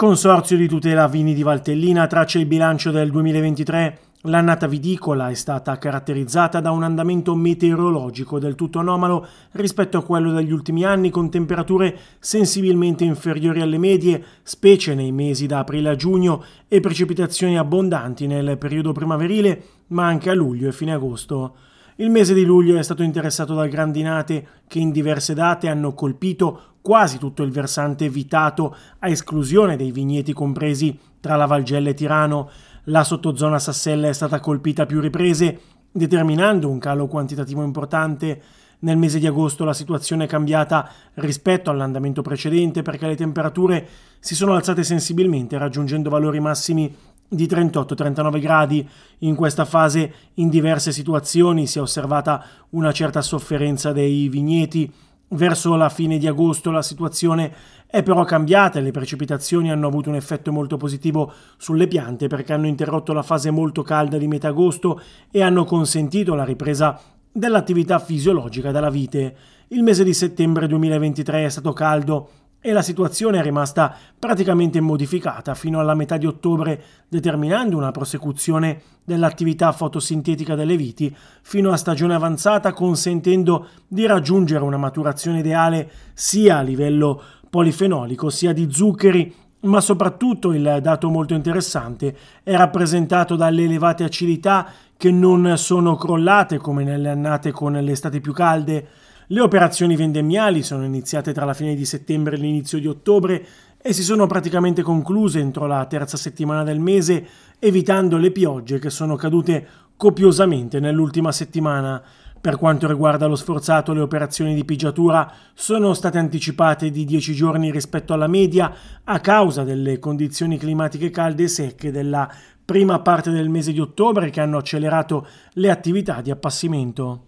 Consorzio di tutela vini di Valtellina traccia il bilancio del 2023. L'annata vidicola è stata caratterizzata da un andamento meteorologico del tutto anomalo rispetto a quello degli ultimi anni con temperature sensibilmente inferiori alle medie, specie nei mesi da aprile a giugno e precipitazioni abbondanti nel periodo primaverile, ma anche a luglio e fine agosto. Il mese di luglio è stato interessato da grandinate che in diverse date hanno colpito quasi tutto il versante vitato a esclusione dei vigneti compresi tra la Valgella e Tirano. La sottozona Sassella è stata colpita a più riprese, determinando un calo quantitativo importante. Nel mese di agosto la situazione è cambiata rispetto all'andamento precedente perché le temperature si sono alzate sensibilmente raggiungendo valori massimi di 38-39 gradi in questa fase in diverse situazioni, si è osservata una certa sofferenza dei vigneti. Verso la fine di agosto la situazione è però cambiata e le precipitazioni hanno avuto un effetto molto positivo sulle piante perché hanno interrotto la fase molto calda di metà agosto e hanno consentito la ripresa dell'attività fisiologica della vite. Il mese di settembre 2023 è stato caldo e la situazione è rimasta praticamente immodificata fino alla metà di ottobre, determinando una prosecuzione dell'attività fotosintetica delle viti fino a stagione avanzata, consentendo di raggiungere una maturazione ideale sia a livello polifenolico sia di zuccheri ma soprattutto il dato molto interessante è rappresentato dalle elevate acidità che non sono crollate come nelle annate con le estati più calde, le operazioni vendemmiali sono iniziate tra la fine di settembre e l'inizio di ottobre e si sono praticamente concluse entro la terza settimana del mese, evitando le piogge che sono cadute copiosamente nell'ultima settimana. Per quanto riguarda lo sforzato, le operazioni di pigiatura sono state anticipate di 10 giorni rispetto alla media a causa delle condizioni climatiche calde e secche della prima parte del mese di ottobre che hanno accelerato le attività di appassimento.